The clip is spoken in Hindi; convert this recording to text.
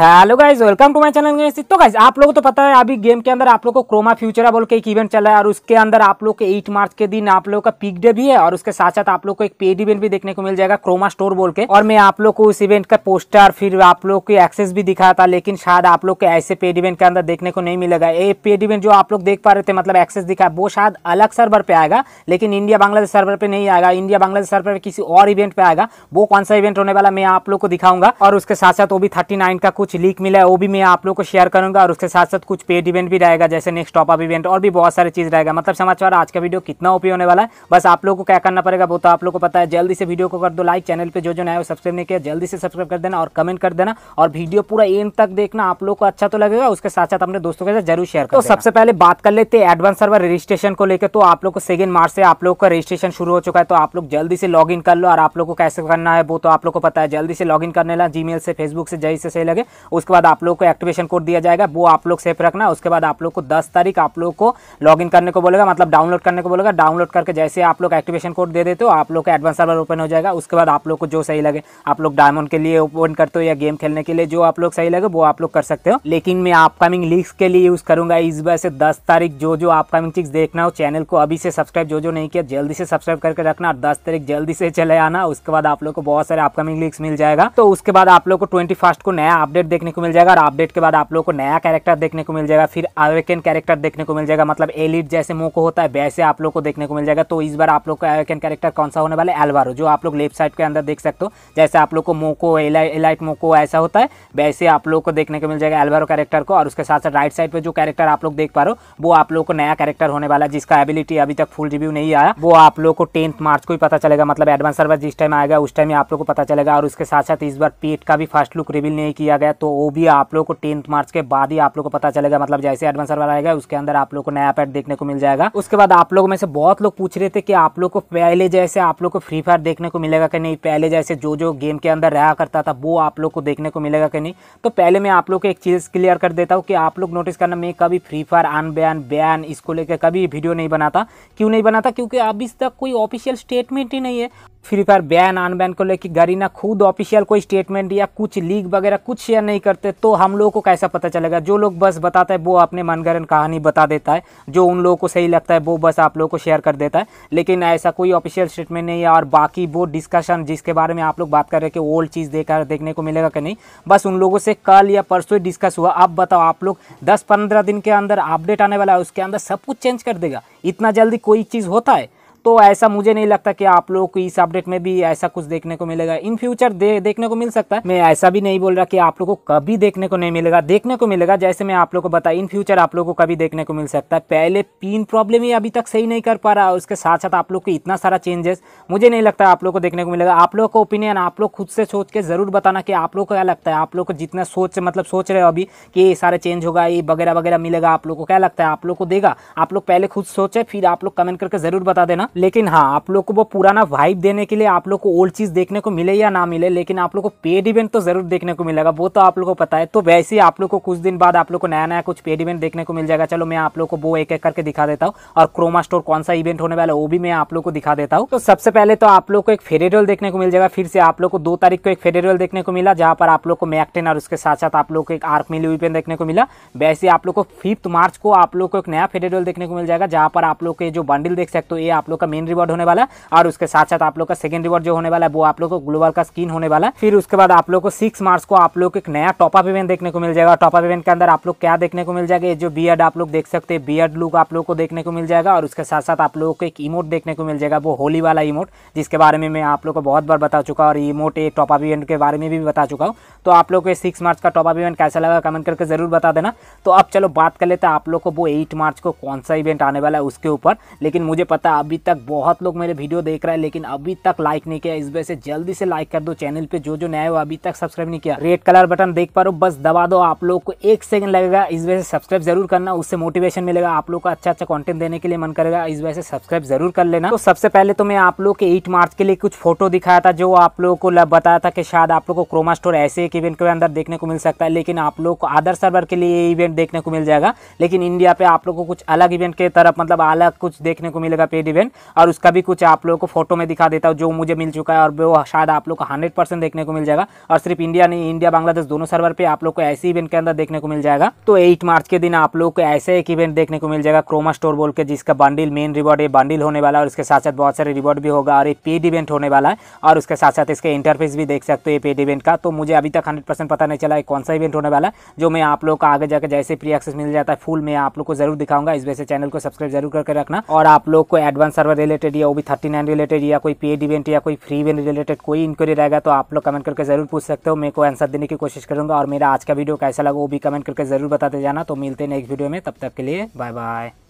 hello guys welcome to my channel तो गाइज आप लोगों को तो पता है अभी गेम के अंदर आप लोग को क्रोमा फ्यूचर बोल के एक इवेंट चला है और उसके अंदर आप लोग के एट मार्च के दिन आप लोग का पिक डे भी है और उसके साथ साथ आप लोग को एक पेड इवेंट भी देखने को मिल जाएगा क्रोमा स्टोर बोल के और मैं आप लोग को उस इवेंट का पोस्टर फिर आप लोग की एक्सेस भी दिखाया था लेकिन शायद आप लोग को ऐसे पेड इवेंट के अंदर देखने को नहीं मिलेगा ये पेड इवेंट जो आप लोग देख पा रहे थे मतलब एक्सेस दिखा वो शायद अलग सर्वर पर आएगा लेकिन इंडिया बांग्लादेश सर्वर पर नहीं आएगा इंडिया बांग्लादेश सर्वर पर किसी और इवेंट पर आएगा वो कौन सा इवेंट होने वाला मैं आप लोग को दिखाऊंगा और उसके साथ साथ वो भी थर्टी का कुछ कुछ लीक मिला है वो भी मैं आप लोग को शेयर करूँगा और उसके साथ साथ कुछ पेड इवेंट भी रहेगा जैसे नेक्स्ट टॉप अप इवेंट और भी बहुत सारी चीज़ रहेगा मतलब समाचार आज का वीडियो कितना ओपी होने वाला है बस आप लोगों को क्या करना पड़ेगा वो तो आप लोग को पता है जल्दी से वीडियो को कर दो लाइक चैनल पर जो जो नया सब्सक्राइब नहीं किया जल्दी से सब्सक्राइब कर देना और कमेंट कर देना और वीडियो पूरा एंड तक देखना आप लोग को अच्छा तो लगेगा उसके साथ साथ अपने दोस्तों के साथ जरूर शेयर तो सबसे पहले बात कर लेते हैं एडवांस सर्वर रजिस्ट्रेशन को लेकर तो आप लोग को सेकेंड मार्च से आप लोग का रजिस्ट्रेशन शुरू हो चुका है तो आप लोग जल्दी से लॉग कर लो और आप लोग को कैसे करना है वो तो आप लोग को पता है जल्दी से लॉग करने ला जी से फेसबुक से जैसे से सही लगे उसके बाद आप लोग को एक्टिवेशन कोड दिया जाएगा वो आप लोग सेफ रखना उसके बाद आप लोग को दस तारीख आप लोग को लॉग करने को बोलेगा मतलब डाउनलोड करने को बोलेगा डाउनलोड करके जैसे आप लोग एक्टिवेशन कोड दे देते हो आप लोग का एडवांस सर्वर ओपन हो जाएगा उसके बाद आप लोग को जो सही लगे आप लोग डायमंड के लिए ओपन करते हो या गेम खेलने के लिए जो आप लोग सही लगे वो आप लोग कर सकते हो लेकिन मैं अपकमिंग लीक्स के लिए यूज़ करूंगा इस वजह से दस तारीख जो जो अपकमिंग चीज़ देखना हो चैनल को अभी से सब्सक्राइब जो जो नहीं किया जल्दी से सब्सक्राइब करके रखना और दस तारीख जल्दी से चले आना उसके बाद आप लोग को बहुत सारे अपकमिंग लीक्स मिल जाएगा तो उसके बाद आप लोग को ट्वेंटी को नया अपडेट देखने को मिल जाएगा और अपडेट के बाद आप लोगों को नया कैरेक्टर देखने को मिल जाएगा फिर अवेकन कैरेक्टर देखने को मिल जाएगा मतलब एलिट जैसे मुंह को होता है वैसे आप लोग को देखने को मिल जाएगा तो इस बार आप लोग का अवेकन कैरेक्टर कौन सा होने वाला है एलवारो जो आप लोग लेफ्ट साइड के अंदर देख सकते हो जैसे आप लोग को मोको एलाइट मोको ऐसा होता है वैसे आप लोग को देखने को मिल जाएगा एलवारो कैरेक्टर को और उसके साथ साथ राइट साइड पर जो कैरेक्टर आप लोग देख पा रहे हो वो आप लोग को नया कैरेक्टर होने वाला है जिसका एबिलिटी अभी तक फुल रिव्यू नहीं आया वो आप लोग को टेंथ मार्च को ही पता चलेगा मतलब एडवांस सर्वर जिस टाइम आएगा उस टाइम ही आप लोग को पता चलेगा और उसके साथ साथ इस बार पेट का भी फर्स्ट लुक रिवील नहीं किया गया है तो वो भी आप लोग को टेंथ मार्च के बाद ही आप लोग को पता चलेगा मतलब जैसे एडवांस सर्वर आएगा उसके अंदर आप लोग को नया पैड देखने को मिल जाएगा उसके बाद आप लोग में से बहुत लोग पूछ रहे थे कि आप लोग को पहले जैसे आप लोग को फ्री फायर देखने को मिलेगा कि नहीं पहले जैसे जो जो गेम के अंदर रहा करता था वो आप लोग को देखने को मिलेगा कि नहीं तो पहले मैं आप लोग को एक चीज़ क्लियर कर देता हूँ कि आप लोग नोटिस करना मैं कभी फ्री फायर अनबैन बैन इसको लेकर कभी वीडियो नहीं बनाता क्यों नहीं बनाता क्योंकि अभी तक कोई ऑफिशियल स्टेटमेंट ही नहीं है फ्री फायर बैन अनबैन को लेकर गरीना खुद ऑफिशियल कोई स्टेटमेंट या कुछ लीक वगैरह कुछ शेयर नहीं करते तो हम लोगों को कैसा पता चलेगा जो लोग बस बताता है वो अपने मनगरन कहानी बता देता है जो उन लोगों को सही लगता है वो बस आप लोगों को शेयर कर देता है लेकिन ऐसा कोई ऑफिशियल स्टेटमेंट नहीं है और बाकी वो डिस्कशन जिसके बारे में आप लोग बात कर रहे कि ओल्ड चीज़ देखा देखने को मिलेगा कि नहीं बस उन लोगों से कल या परसों ही डिस्कस हुआ अब बताओ आप लोग दस पंद्रह दिन के अंदर अपडेट आने वाला है उसके अंदर सब कुछ चेंज कर देगा इतना जल्दी कोई चीज़ होता है तो ऐसा मुझे नहीं लगता कि आप लोगों को इस अपडेट में भी ऐसा कुछ देखने को मिलेगा इन फ्यूचर दे, देखने को मिल सकता है मैं ऐसा भी नहीं बोल रहा कि आप लोगों को कभी देखने को नहीं मिलेगा देखने को मिलेगा जैसे मैं आप लोगों को बताया इन फ्यूचर आप लोगों को कभी देखने को मिल सकता है पहले पिन प्रॉब्लम ही अभी तक सही नहीं कर पा रहा उसके साथ साथ आप लोग को इतना सारा चेंजेस मुझे नहीं लगता आप लोग को देखने को मिलेगा आप लोग का ओपिनियन आप लोग खुद से सोच के ज़रूर बताना कि आप लोग को क्या लगता है आप लोग को जितना सोच मतलब सोच रहे हो अभी कि ये सारे चेंज होगा ये वगैरह वगैरह मिलेगा आप लोग को क्या लगता है आप लोग को देगा आप लोग पहले खुद सोचे फिर आप लोग कमेंट करके ज़रूर बता देना लेकिन हाँ आप लोग को वो पुराना वाइब देने के लिए आप लोग को ओल्ड चीज़ देखने को मिले या ना मिले लेकिन आप लोग को पेड इवेंट तो ज़रूर देखने को मिलेगा वो तो आप लोग को पता है तो वैसे ही आप लोग को कुछ दिन बाद आप लोग को नया नया कुछ पेड इवेंट देखने को मिल जाएगा चलो मैं आप लोग को वो एक एक करके दिखा देता हूँ और क्रोमा स्टोर कौन सा इवेंट होने वाला है वो भी मैं आप लोग को दिखा देता हूँ तो सबसे पहले तो आप लोग को एक फेरेरोल देखने को मिल जाएगा फिर से आप लोग को दो तारीख को एक फेरेरोल देखने को मिला जहाँ पर आप लोग को मैकटेन और उसके साथ साथ आप लोग को एक आर्क मिली इवेंट देखने को मिला वैसे आप लोग को फिफ्थ मार्च को आप लोग को एक नया फेरेरोल देखने को मिल जाएगा जहाँ पर आप लोग के जो बंडल देख सकते हो ये आप लोग का का मेन रिवॉर्ड होने वाला है और उसके साथ साथ आप लोग का सेकंड रिवॉर्ड जो होने वाला है वो आप लोग को ग्लोबल का स्किन होने वाला है फिर उसके बाद आप लोग को सिक्स मार्च को आप लोग एक नया टॉपअप इवेंट देखने को मिल जाएगा टॉपअप इवेंट के अंदर आप लोग क्या देखने को मिल जाएगा जो बी आप लोग देख सकते हैं बी लुक आप लोग को देखने को मिल जाएगा और उसके साथ साथ आप लोगों को एक इमोट देखने को मिल जाएगा वो होली वाला इमोट जिसके बारे में मैं आप लोग को बहुत बार बता चुका और इमोट एक टॉपअप इवेंट के बारे में भी बता चुका हूँ तो आप लोग को सिक्स मार्च का टॉपअप इवेंट कैसा लगा कमेंट करके जरूर बता देना तो अब चलो बात कर लेते हैं आप लोग को वो एट मार्च को कौन सा इवेंट आने वाला है उसके ऊपर लेकिन मुझे पता अभी तक बहुत लोग मेरे वीडियो देख रहे हैं लेकिन अभी तक लाइक नहीं किया इस वजह से जल्दी से लाइक कर दो चैनल पे जो जो नया हो अभी तक सब्सक्राइब नहीं किया रेड कलर बटन देख पा रहे हो बस दबा दो आप लोग को एक सेकंड लगेगा इस वजह से सब्सक्राइब जरूर करना उससे मोटिवेशन मिलेगा आप लोग को अच्छा अच्छा कॉन्टेंट देने के लिए मन करेगा इस वजह से सब्सक्राइब जरूर कर लेना तो सबसे पहले तो मैं आप लोग के एट मार्च के लिए कुछ फोटो दिखाया था जो आप लोगों को बताया था कि शायद आप लोग को क्रोमा स्टोर ऐसे एक इवेंट के अंदर देखने को मिल सकता है लेकिन आप लोग को आदर सर्वर के लिए इवेंट देखने को मिल जाएगा लेकिन इंडिया पे आप लोग को कुछ अलग इवेंट के तरफ मतलब अलग कुछ देखने को मिलेगा पेड इवेंट और उसका भी कुछ आप लोगों को फोटो में दिखा देता हूँ जो मुझे मिल चुका है और वो शायद आप लोग को हंड्रेड देखने को मिल जाएगा और सिर्फ इंडिया नहीं इंडिया बांग्लादेश दोनों सर्वर पर आप लोग को ऐसे इवेंट के अंदर देखने को मिल जाएगा तो एट मार्च के दिन आप लोग को ऐसे एक इवेंट देखने को मिल जाएगा क्रोमा स्टोर बोल के जिसका बंडिल मेन रिवॉर्ड ये बंडिल होने वाला है और इसके साथ साथ बहुत सारे रिवॉर्ड भी होगा और ये पेड इवेंट होने वाला है और उसके साथ साथ इसके इंटरफेस भी देख सकते हो ये पेड इवेंट का तो मुझे अभी तक हंड्रेड पता नहीं चला कौन सा इवेंट होने वाला है जो मैं आप लोग को आगे जाकर जैसे प्री एक्सेस मिल जाता है फुल मैं आप लोग को जरूर दिखाऊंगा इस वजह से चैनल को सब्सक्राइब जरूर करके रखना और आप लोग को एडवांस सर्वर सर्वर रिलेटेड या O B thirty nine related या कोई पेड इवेंट या कोई फ्री इवेंट रिलेटेड कोई इंक्वारी रहेगा तो आप लोग कमेंट करके ज़रूर पूछ सकते हो मेरे को आंसर देने की कोशिश करूँगा और मेरा आज का वीडियो कैसा लगा वो भी कमेंट करके ज़रूर बताते जाना तो मिलते हैं नेक्स्ट वीडियो में तब तक के लिए बाय बाय